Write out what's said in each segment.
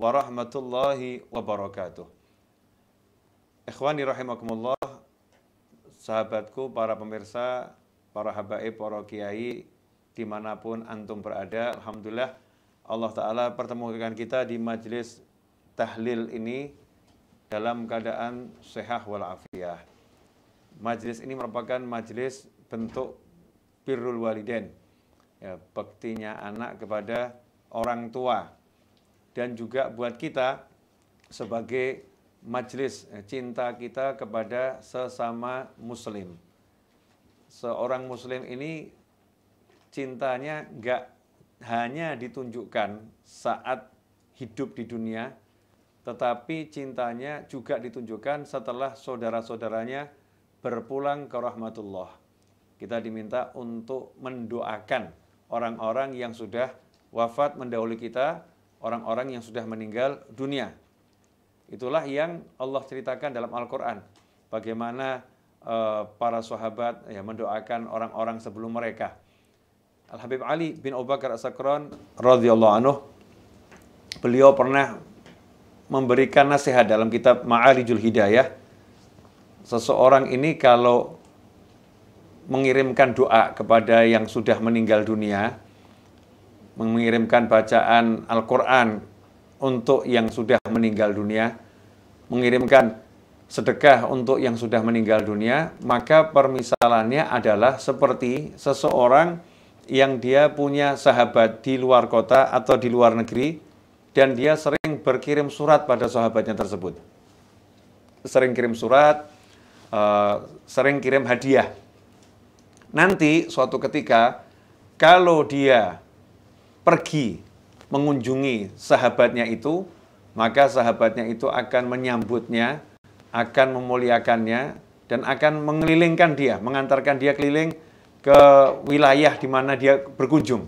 warahmatullahi wabarakatuh. Ikhwani rahimakumullah, sahabatku, para pemirsa, para habaib, para kiai, dimanapun antum berada, Alhamdulillah Allah Ta'ala pertemukan kita di majelis tahlil ini dalam keadaan sehat walafiat. Majelis ini merupakan majelis bentuk birrul waliden, ya, baktinya anak kepada orang tua dan juga buat kita sebagai majelis eh, cinta kita kepada sesama muslim. Seorang muslim ini cintanya nggak hanya ditunjukkan saat hidup di dunia, tetapi cintanya juga ditunjukkan setelah saudara-saudaranya berpulang ke rahmatullah. Kita diminta untuk mendoakan orang-orang yang sudah wafat mendahului kita orang-orang yang sudah meninggal dunia. Itulah yang Allah ceritakan dalam Al-Quran. Bagaimana uh, para sahabat ya, mendoakan orang-orang sebelum mereka. Al-Habib Ali bin Abu Bakar As-Sakran radhiyallahu anhu beliau pernah memberikan nasihat dalam kitab Maalijul Hidayah seseorang ini kalau mengirimkan doa kepada yang sudah meninggal dunia mengirimkan bacaan Al-Quran untuk yang sudah meninggal dunia, mengirimkan sedekah untuk yang sudah meninggal dunia, maka permisalannya adalah seperti seseorang yang dia punya sahabat di luar kota atau di luar negeri, dan dia sering berkirim surat pada sahabatnya tersebut. Sering kirim surat, eh, sering kirim hadiah. Nanti suatu ketika, kalau dia pergi mengunjungi sahabatnya itu, maka sahabatnya itu akan menyambutnya, akan memuliakannya, dan akan mengelilingkan dia, mengantarkan dia keliling ke wilayah di mana dia berkunjung.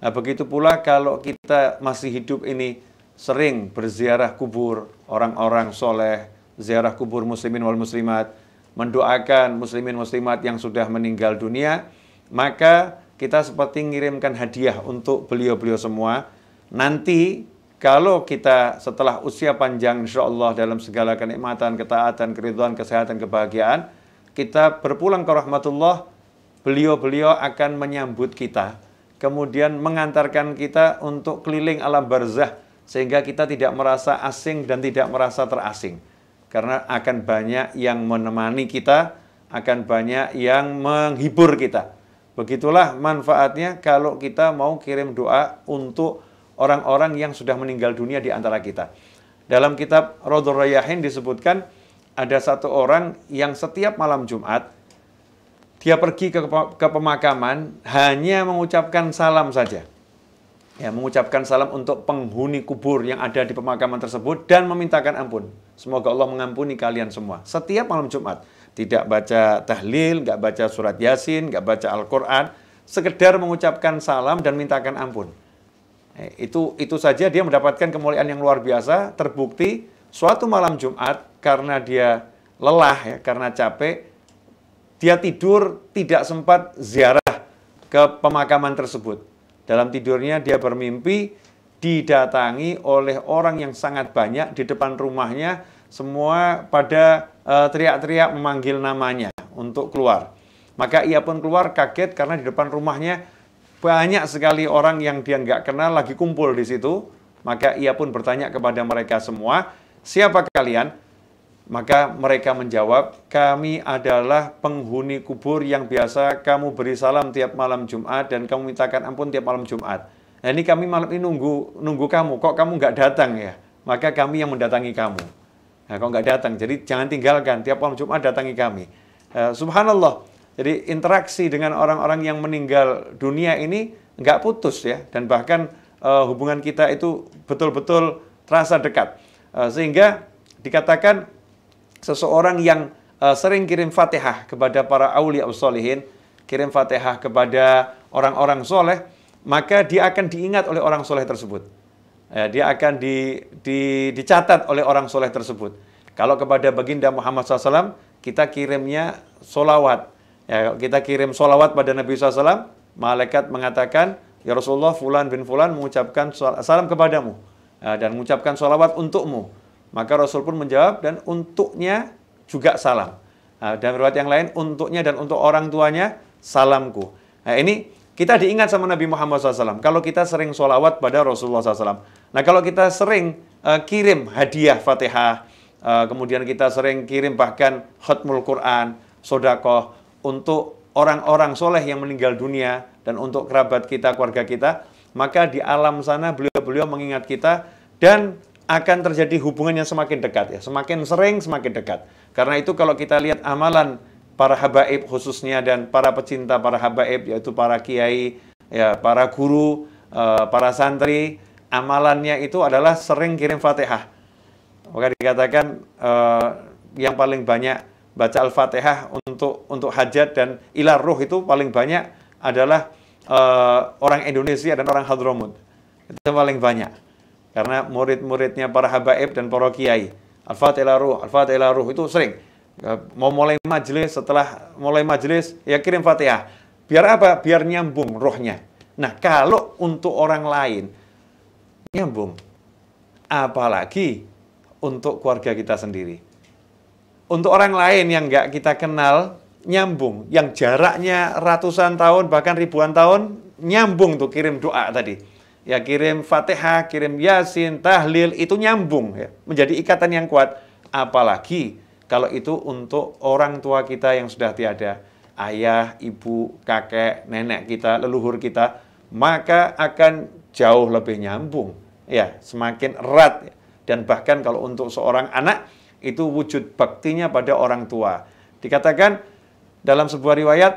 Nah, begitu pula kalau kita masih hidup ini sering berziarah kubur orang-orang soleh, ziarah kubur muslimin wal muslimat, mendoakan muslimin muslimat yang sudah meninggal dunia, maka kita seperti ngirimkan hadiah untuk beliau-beliau semua. Nanti kalau kita setelah usia panjang insya Allah dalam segala kenikmatan, ketaatan, keriduan, kesehatan, kebahagiaan, kita berpulang ke rahmatullah, beliau-beliau akan menyambut kita. Kemudian mengantarkan kita untuk keliling alam barzah, sehingga kita tidak merasa asing dan tidak merasa terasing. Karena akan banyak yang menemani kita, akan banyak yang menghibur kita. Begitulah manfaatnya kalau kita mau kirim doa untuk orang-orang yang sudah meninggal dunia di antara kita. Dalam kitab Rodur Rayahin disebutkan ada satu orang yang setiap malam Jumat dia pergi ke, ke pemakaman hanya mengucapkan salam saja. Ya, mengucapkan salam untuk penghuni kubur yang ada di pemakaman tersebut dan memintakan ampun. Semoga Allah mengampuni kalian semua. Setiap malam Jumat tidak baca tahlil, nggak baca surat yasin, nggak baca Al-Quran, sekedar mengucapkan salam dan mintakan ampun. Eh, itu itu saja dia mendapatkan kemuliaan yang luar biasa. Terbukti suatu malam Jumat karena dia lelah ya, karena capek, dia tidur tidak sempat ziarah ke pemakaman tersebut. Dalam tidurnya dia bermimpi didatangi oleh orang yang sangat banyak di depan rumahnya semua pada eh, teriak-teriak uh, memanggil namanya untuk keluar. Maka ia pun keluar kaget karena di depan rumahnya banyak sekali orang yang dia nggak kenal lagi kumpul di situ. Maka ia pun bertanya kepada mereka semua, siapa kalian? Maka mereka menjawab, kami adalah penghuni kubur yang biasa kamu beri salam tiap malam Jumat dan kamu mintakan ampun tiap malam Jumat. Nah ini kami malam ini nunggu nunggu kamu, kok kamu nggak datang ya? Maka kami yang mendatangi kamu. Nah, kalau nggak datang, jadi jangan tinggalkan. Tiap malam Jumat datangi kami. Eh, subhanallah. Jadi interaksi dengan orang-orang yang meninggal dunia ini nggak putus ya, dan bahkan uh, hubungan kita itu betul-betul terasa dekat. Uh, sehingga dikatakan seseorang yang uh, sering kirim fatihah kepada para aulia usulihin, kirim fatihah kepada orang-orang soleh, maka dia akan diingat oleh orang soleh tersebut ya, dia akan di, di, dicatat oleh orang soleh tersebut. Kalau kepada baginda Muhammad SAW, kita kirimnya solawat. Ya, kita kirim solawat pada Nabi SAW, malaikat mengatakan, Ya Rasulullah, Fulan bin Fulan mengucapkan salam kepadamu ya, dan mengucapkan solawat untukmu. Maka Rasul pun menjawab, dan untuknya juga salam. Nah, dan riwayat yang lain, untuknya dan untuk orang tuanya, salamku. Nah ini kita diingat sama Nabi Muhammad SAW. Kalau kita sering solawat pada Rasulullah SAW. Nah, kalau kita sering uh, kirim hadiah Fatihah, uh, kemudian kita sering kirim bahkan khutmul Quran, sodakoh, untuk orang-orang soleh yang meninggal dunia, dan untuk kerabat kita, keluarga kita, maka di alam sana beliau-beliau mengingat kita, dan akan terjadi hubungan yang semakin dekat ya, semakin sering semakin dekat. Karena itu kalau kita lihat amalan para habaib khususnya dan para pecinta para habaib yaitu para kiai, ya para guru, eh, para santri, amalannya itu adalah sering kirim Fatihah. Maka dikatakan uh, yang paling banyak baca Al-Fatihah untuk untuk hajat dan ilar ruh itu paling banyak adalah uh, orang Indonesia dan orang Hadramut. Itu paling banyak. Karena murid-muridnya para habaib dan para kiai. Al-Fatihah ruh, Al-Fatihah ruh itu sering. Mau mulai majelis, setelah mulai majelis, ya kirim Fatihah. Biar apa? Biar nyambung rohnya. Nah, kalau untuk orang lain, nyambung. Apalagi untuk keluarga kita sendiri. Untuk orang lain yang nggak kita kenal, nyambung. Yang jaraknya ratusan tahun, bahkan ribuan tahun, nyambung tuh kirim doa tadi. Ya kirim fatihah, kirim yasin, tahlil, itu nyambung. Ya. Menjadi ikatan yang kuat. Apalagi kalau itu untuk orang tua kita yang sudah tiada. Ayah, ibu, kakek, nenek kita, leluhur kita, maka akan jauh lebih nyambung, ya, semakin erat. Dan bahkan kalau untuk seorang anak, itu wujud baktinya pada orang tua. Dikatakan dalam sebuah riwayat,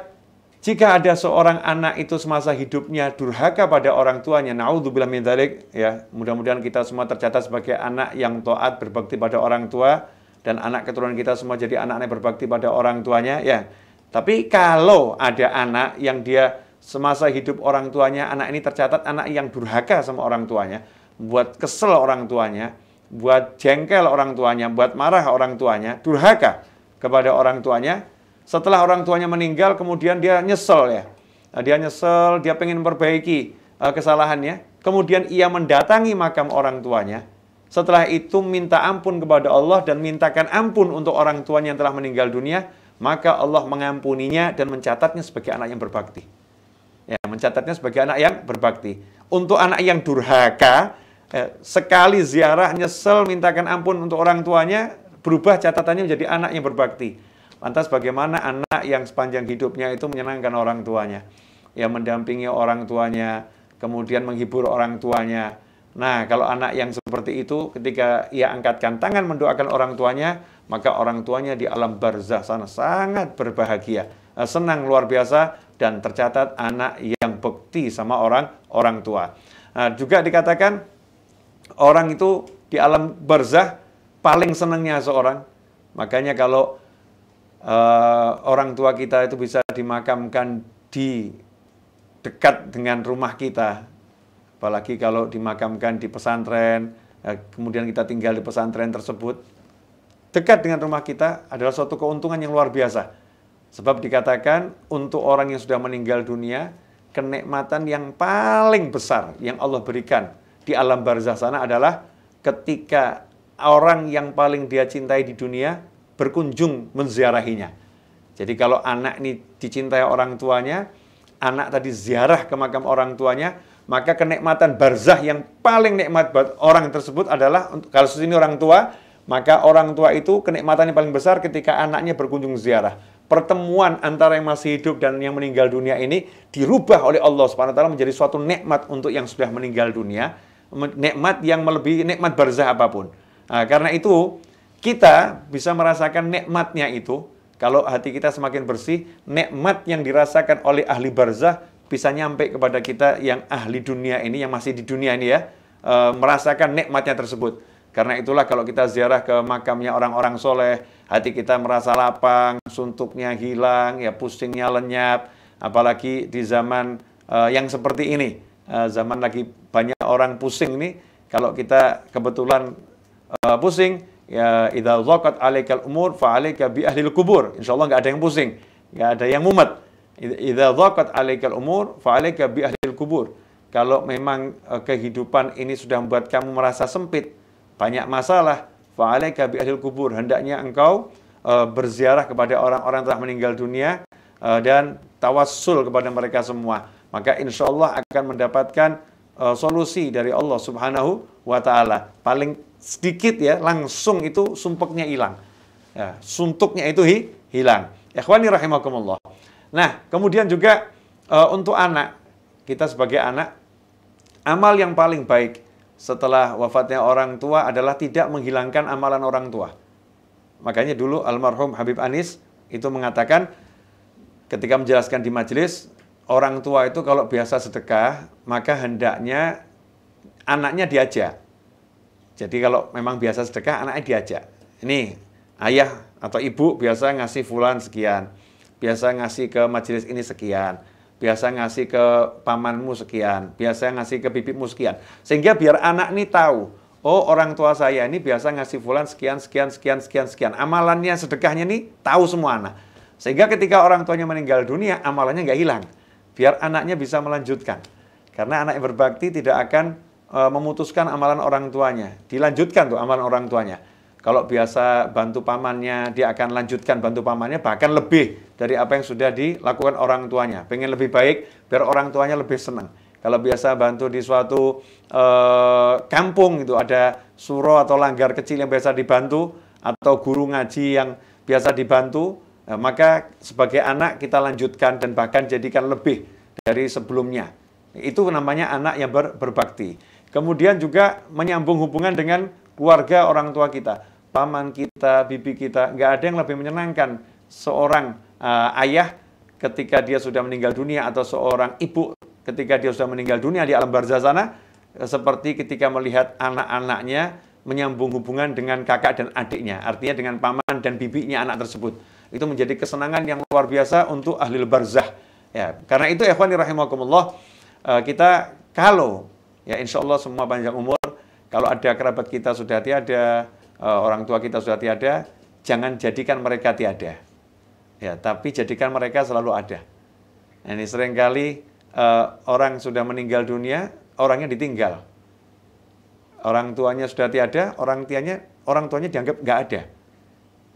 jika ada seorang anak itu semasa hidupnya durhaka pada orang tuanya, naudzubillah min dzalik, ya, mudah-mudahan kita semua tercatat sebagai anak yang taat berbakti pada orang tua dan anak keturunan kita semua jadi anak-anak berbakti pada orang tuanya, ya. Tapi kalau ada anak yang dia semasa hidup orang tuanya anak ini tercatat anak yang durhaka sama orang tuanya, buat kesel orang tuanya, buat jengkel orang tuanya, buat marah orang tuanya, durhaka kepada orang tuanya. Setelah orang tuanya meninggal, kemudian dia nyesel ya. Nah, dia nyesel, dia pengen memperbaiki eh, kesalahannya. Kemudian ia mendatangi makam orang tuanya. Setelah itu minta ampun kepada Allah dan mintakan ampun untuk orang tuanya yang telah meninggal dunia. Maka Allah mengampuninya dan mencatatnya sebagai anak yang berbakti. Ya, mencatatnya sebagai anak yang berbakti. Untuk anak yang durhaka, eh, sekali ziarah nyesel mintakan ampun untuk orang tuanya, berubah catatannya menjadi anak yang berbakti. Lantas bagaimana anak yang sepanjang hidupnya itu menyenangkan orang tuanya? Ya mendampingi orang tuanya, kemudian menghibur orang tuanya. Nah, kalau anak yang seperti itu ketika ia angkatkan tangan mendoakan orang tuanya, maka orang tuanya di alam barzah sana sangat berbahagia. Eh, senang luar biasa dan tercatat anak yang bekti sama orang orang tua. Nah, juga dikatakan orang itu di alam barzah paling senangnya seorang. Makanya kalau uh, orang tua kita itu bisa dimakamkan di dekat dengan rumah kita, apalagi kalau dimakamkan di pesantren, eh, kemudian kita tinggal di pesantren tersebut, dekat dengan rumah kita adalah suatu keuntungan yang luar biasa Sebab dikatakan untuk orang yang sudah meninggal dunia, kenikmatan yang paling besar yang Allah berikan di alam barzah sana adalah ketika orang yang paling dia cintai di dunia berkunjung menziarahinya. Jadi kalau anak ini dicintai orang tuanya, anak tadi ziarah ke makam orang tuanya, maka kenikmatan barzah yang paling nikmat buat orang tersebut adalah kalau ini orang tua, maka orang tua itu kenikmatannya paling besar ketika anaknya berkunjung ziarah pertemuan antara yang masih hidup dan yang meninggal dunia ini dirubah oleh Allah Subhanahu wa taala menjadi suatu nikmat untuk yang sudah meninggal dunia, nikmat yang melebihi nikmat barzah apapun. Nah, karena itu kita bisa merasakan nikmatnya itu kalau hati kita semakin bersih, nikmat yang dirasakan oleh ahli barzah bisa nyampe kepada kita yang ahli dunia ini yang masih di dunia ini ya, eh, merasakan nikmatnya tersebut. Karena itulah kalau kita ziarah ke makamnya orang-orang soleh, hati kita merasa lapang, suntuknya hilang, ya pusingnya lenyap. Apalagi di zaman uh, yang seperti ini, uh, zaman lagi banyak orang pusing nih. Kalau kita kebetulan uh, pusing, ya idza zaqat alaikal umur fa alaika bi ahlil kubur. Insyaallah nggak ada yang pusing, nggak ada yang mumet. Idza zaqat alaikal umur fa alaika bi ahlil kubur. Kalau memang kehidupan ini sudah membuat kamu merasa sempit, banyak masalah, fa'alaika bi ahlil kubur, hendaknya engkau uh, berziarah kepada orang-orang telah meninggal dunia uh, dan tawassul kepada mereka semua. Maka insya Allah akan mendapatkan uh, solusi dari Allah Subhanahu wa taala. Paling sedikit ya, langsung itu sumpeknya hilang. Ya, suntuknya itu hi, hilang. Ikhwani rahimakumullah. Nah, kemudian juga uh, untuk anak, kita sebagai anak amal yang paling baik setelah wafatnya orang tua adalah tidak menghilangkan amalan orang tua. Makanya dulu almarhum Habib Anis itu mengatakan ketika menjelaskan di majelis, orang tua itu kalau biasa sedekah, maka hendaknya anaknya diajak. Jadi kalau memang biasa sedekah, anaknya diajak. Ini ayah atau ibu biasa ngasih fulan sekian, biasa ngasih ke majelis ini sekian biasa ngasih ke pamanmu sekian, biasa ngasih ke bibimu sekian. Sehingga biar anak ini tahu, oh orang tua saya ini biasa ngasih fulan sekian, sekian, sekian, sekian, sekian. Amalannya, sedekahnya ini tahu semua anak. Sehingga ketika orang tuanya meninggal dunia, amalannya nggak hilang. Biar anaknya bisa melanjutkan. Karena anak yang berbakti tidak akan e, memutuskan amalan orang tuanya. Dilanjutkan tuh amalan orang tuanya. Kalau biasa bantu pamannya, dia akan lanjutkan bantu pamannya bahkan lebih dari apa yang sudah dilakukan orang tuanya. Pengen lebih baik biar orang tuanya lebih senang. Kalau biasa bantu di suatu eh, kampung itu ada suro atau langgar kecil yang biasa dibantu atau guru ngaji yang biasa dibantu, eh, maka sebagai anak kita lanjutkan dan bahkan jadikan lebih dari sebelumnya. Itu namanya anak yang ber, berbakti. Kemudian juga menyambung hubungan dengan keluarga orang tua kita paman kita, bibi kita, nggak ada yang lebih menyenangkan seorang uh, ayah ketika dia sudah meninggal dunia atau seorang ibu ketika dia sudah meninggal dunia di alam barzah sana eh, seperti ketika melihat anak-anaknya menyambung hubungan dengan kakak dan adiknya, artinya dengan paman dan bibinya anak tersebut. Itu menjadi kesenangan yang luar biasa untuk ahli barzah. Ya, karena itu ya rahimakumullah eh, kita kalau ya insyaallah semua panjang umur kalau ada kerabat kita sudah tiada Eh, orang tua kita sudah tiada, jangan jadikan mereka tiada. Ya, tapi jadikan mereka selalu ada. Ini seringkali uh, orang sudah meninggal dunia, orangnya ditinggal. Orang tuanya sudah tiada, orang tianya orang tuanya dianggap nggak ada.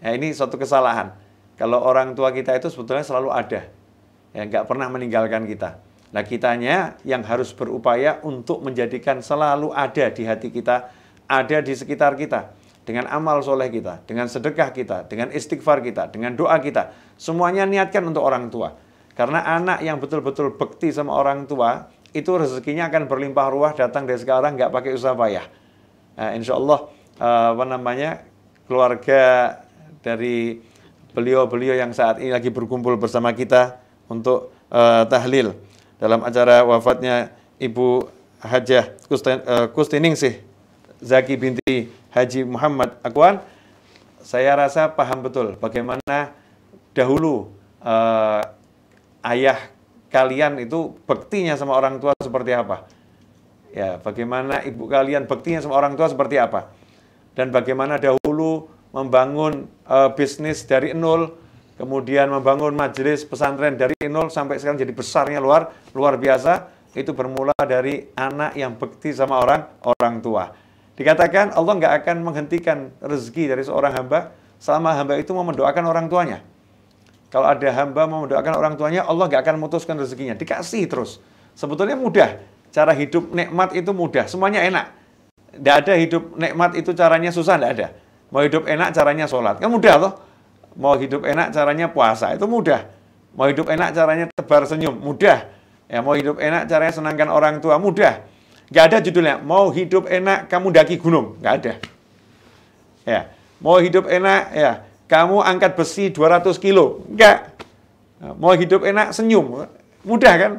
Ya, ini suatu kesalahan. Kalau orang tua kita itu sebetulnya selalu ada, ya nggak pernah meninggalkan kita. Nah kitanya yang harus berupaya untuk menjadikan selalu ada di hati kita, ada di sekitar kita dengan amal soleh kita, dengan sedekah kita, dengan istighfar kita, dengan doa kita. Semuanya niatkan untuk orang tua. Karena anak yang betul-betul bekti sama orang tua, itu rezekinya akan berlimpah ruah datang dari sekarang, nggak pakai usaha payah. Nah, insya Allah, eh, apa namanya, keluarga dari beliau-beliau yang saat ini lagi berkumpul bersama kita untuk uh, tahlil dalam acara wafatnya Ibu Hajah eh, Kustining sih Zaki binti Haji Muhammad Akwan, saya rasa paham betul bagaimana dahulu eh, ayah kalian itu bektinya sama orang tua seperti apa. Ya, bagaimana ibu kalian bektinya sama orang tua seperti apa. Dan bagaimana dahulu membangun eh, bisnis dari nol, kemudian membangun majelis pesantren dari nol sampai sekarang jadi besarnya luar luar biasa itu bermula dari anak yang bekti sama orang orang tua. Dikatakan Allah nggak akan menghentikan rezeki dari seorang hamba selama hamba itu mau mendoakan orang tuanya. Kalau ada hamba mau mendoakan orang tuanya, Allah nggak akan memutuskan rezekinya. Dikasih terus. Sebetulnya mudah. Cara hidup nikmat itu mudah. Semuanya enak. Nggak ada hidup nikmat itu caranya susah, nggak ada. Mau hidup enak caranya sholat. Kan mudah loh. Mau hidup enak caranya puasa. Itu mudah. Mau hidup enak caranya tebar senyum. Mudah. Ya, mau hidup enak caranya senangkan orang tua. Mudah. Nggak ada judulnya, mau hidup enak kamu daki gunung. Nggak ada. Ya, mau hidup enak ya, kamu angkat besi 200 kilo. Enggak. Mau hidup enak senyum. Mudah kan?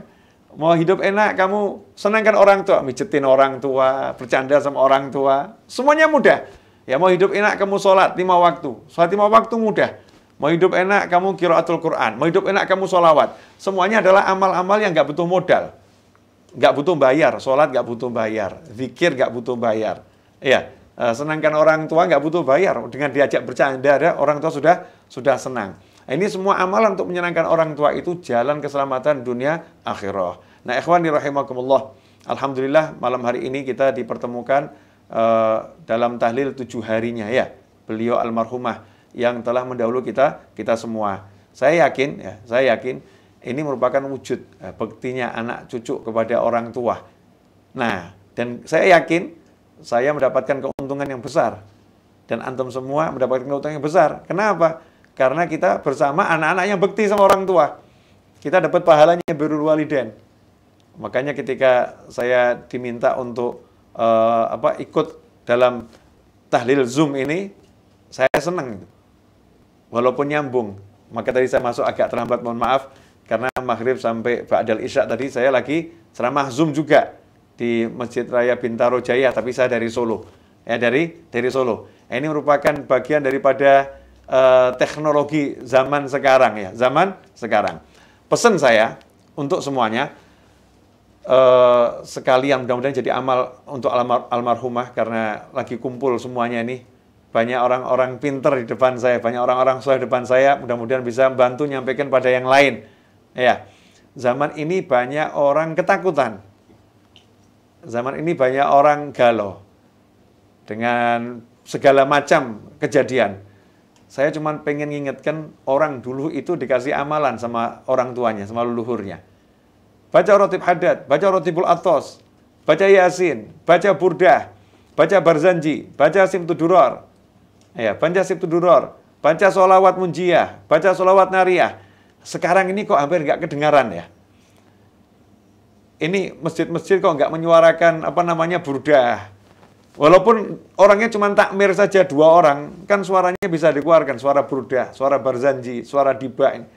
Mau hidup enak kamu senangkan orang tua, mijetin orang tua, bercanda sama orang tua. Semuanya mudah. Ya mau hidup enak kamu sholat lima waktu. Sholat lima waktu mudah. Mau hidup enak kamu kiraatul Quran. Mau hidup enak kamu sholawat. Semuanya adalah amal-amal yang nggak butuh modal nggak butuh bayar, sholat nggak butuh bayar, zikir nggak butuh bayar. ya senangkan orang tua nggak butuh bayar. Dengan diajak bercanda, ada orang tua sudah sudah senang. Nah, ini semua amalan untuk menyenangkan orang tua itu jalan keselamatan dunia akhirah. Nah, ikhwan dirahimakumullah, Alhamdulillah malam hari ini kita dipertemukan uh, dalam tahlil tujuh harinya ya. Beliau almarhumah yang telah mendahulu kita kita semua. Saya yakin ya, saya yakin ini merupakan wujud eh, bektinya anak cucu kepada orang tua. Nah, dan saya yakin saya mendapatkan keuntungan yang besar. Dan antum semua mendapatkan keuntungan yang besar. Kenapa? Karena kita bersama anak-anak yang bekti sama orang tua. Kita dapat pahalanya birrul waliden. Makanya ketika saya diminta untuk uh, apa ikut dalam tahlil Zoom ini, saya senang. Walaupun nyambung. Maka tadi saya masuk agak terlambat, mohon maaf karena maghrib sampai Ba'dal Isya tadi saya lagi ceramah Zoom juga di Masjid Raya Bintaro Jaya, tapi saya dari Solo. Ya, dari dari Solo. Ini merupakan bagian daripada uh, teknologi zaman sekarang ya, zaman sekarang. Pesan saya untuk semuanya, uh, sekalian mudah-mudahan jadi amal untuk almar almarhumah karena lagi kumpul semuanya ini banyak orang-orang pinter di depan saya, banyak orang-orang soleh di depan saya, mudah-mudahan bisa bantu nyampaikan pada yang lain Ya, zaman ini banyak orang ketakutan. Zaman ini banyak orang galau dengan segala macam kejadian. Saya cuma pengen ngingetkan orang dulu itu dikasih amalan sama orang tuanya, sama leluhurnya. Baca rotib hadat, baca rotibul atos, baca yasin, baca burdah, baca barzanji, baca simtuduror, ya, baca simtuduror, baca solawat munjiah, baca solawat nariah sekarang ini kok hampir nggak kedengaran ya. Ini masjid-masjid kok nggak menyuarakan apa namanya burdah. Walaupun orangnya cuma takmir saja dua orang, kan suaranya bisa dikeluarkan. Suara burdah, suara barzanji, suara dibak.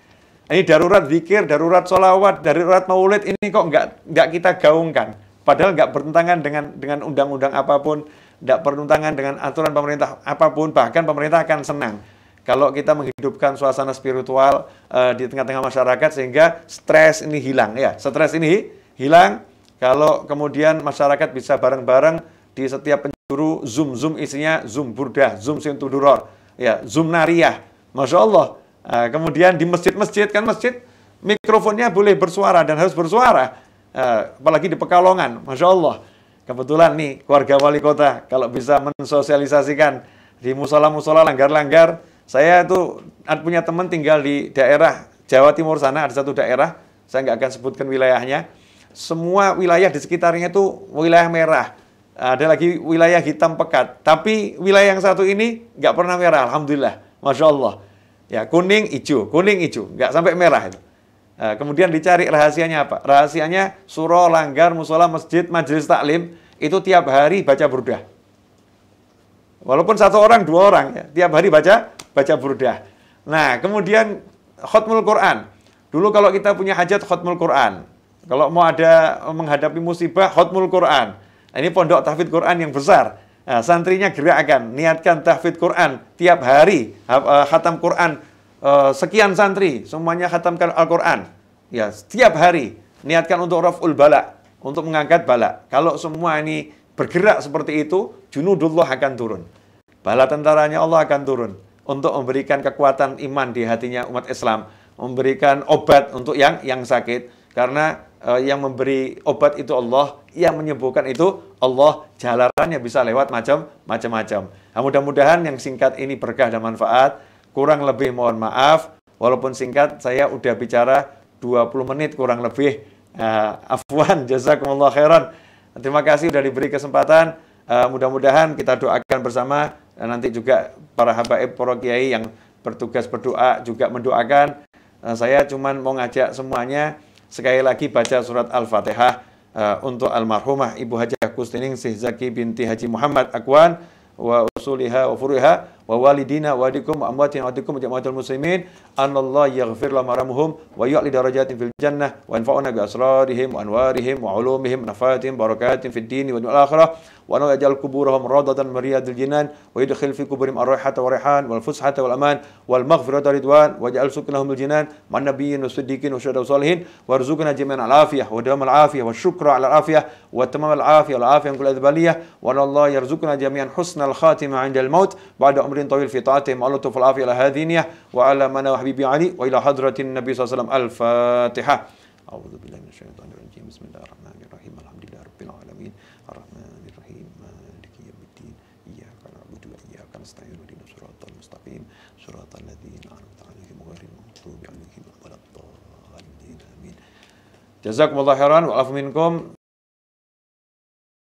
Ini, darurat zikir, darurat sholawat, darurat maulid, ini kok nggak nggak kita gaungkan. Padahal nggak bertentangan dengan dengan undang-undang apapun, nggak bertentangan dengan aturan pemerintah apapun, bahkan pemerintah akan senang kalau kita menghidupkan suasana spiritual uh, di tengah-tengah masyarakat sehingga stres ini hilang ya stres ini hilang kalau kemudian masyarakat bisa bareng-bareng di setiap penjuru zoom zoom isinya zoom burda zoom sintuduror ya zoom nariah masya Allah uh, kemudian di masjid-masjid kan masjid mikrofonnya boleh bersuara dan harus bersuara uh, apalagi di Pekalongan masya Allah kebetulan nih keluarga wali kota kalau bisa mensosialisasikan di musola-musola langgar-langgar saya itu punya teman tinggal di daerah Jawa Timur sana, ada satu daerah, saya nggak akan sebutkan wilayahnya. Semua wilayah di sekitarnya itu wilayah merah. Ada lagi wilayah hitam pekat. Tapi wilayah yang satu ini nggak pernah merah, Alhamdulillah. Masya Allah. Ya, kuning, hijau, kuning, hijau. Nggak sampai merah itu. Eh, kemudian dicari rahasianya apa? Rahasianya surau langgar, musola, masjid, majelis taklim itu tiap hari baca burdah. Walaupun satu orang, dua orang ya, tiap hari baca baca burdah. Nah, kemudian khutmul Quran. Dulu kalau kita punya hajat khutmul Quran. Kalau mau ada menghadapi musibah khutmul Quran. Nah, ini pondok tahfidz Quran yang besar. Nah, santrinya gerakkan, niatkan tahfidz Quran tiap hari, eh, khatam Quran eh, sekian santri semuanya khatamkan Al-Quran. Ya, setiap hari niatkan untuk raful bala, untuk mengangkat bala. Kalau semua ini bergerak seperti itu, junudullah akan turun. Bala tentaranya Allah akan turun untuk memberikan kekuatan iman di hatinya umat Islam, memberikan obat untuk yang yang sakit karena uh, yang memberi obat itu Allah, yang menyembuhkan itu Allah, Jalarnya bisa lewat macam macam-macam. Nah, mudah-mudahan yang singkat ini berkah dan manfaat. Kurang lebih mohon maaf, walaupun singkat saya udah bicara 20 menit kurang lebih. Uh, afwan, jazakumullah khairan. Terima kasih sudah diberi kesempatan. Eh, mudah-mudahan kita doakan bersama dan eh, nanti juga para habaib para kiai yang bertugas berdoa juga mendoakan. Uh, saya cuman mau ngajak semuanya sekali lagi baca surat Al-Fatihah uh, untuk almarhumah Ibu Hajah Kustining Sihzaki binti Haji Muhammad Akwan wa usuliha wa furuha ووالدينا وأولادكم وأمواتنا وأمواتكم وجماعة المسلمين أن الله يغفر لهم مرامهم ويعلي درجاتهم في الجنة وينفعنا بأسرارهم وأنوارهم وعلومهم ونفاتهم وبركاتهم في الدين والآخرة وأن يجعل قبورهم روضة من الجنان ويدخل في قبورهم الريحة والريحان والفسحة والأمان والمغفرة والرضوان واجعل سكنهم الجنان مع النبيين والصديقين والشهداء والصالحين وارزقنا جميعا العافية ودوام العافية والشكر على العافية وتمام العافية والعافية من كل أذبالية وأن الله يرزقنا جميعا حسن الخاتمة عند الموت بعد عمر عمر طويل في طاعتهم الله توفى العافية على هذه النية وعلى منا وحبيبي علي وإلى حضرة النبي صلى الله عليه وسلم الفاتحة أعوذ بالله من الشيطان الرجيم بسم الله الرحمن الرحيم الحمد لله رب العالمين الرحمن الرحيم مالك يوم الدين إياك نعبد وإياك نستعين اهدنا الصراط المستقيم صراط الذين أنعمت عليهم غير المغضوب عليهم ولا الضالين آمين جزاكم الله خيرا وعفو منكم